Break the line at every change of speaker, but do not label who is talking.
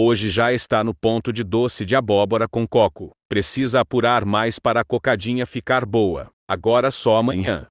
Hoje já está no ponto de doce de abóbora com coco. Precisa apurar mais para a cocadinha ficar boa. Agora só amanhã.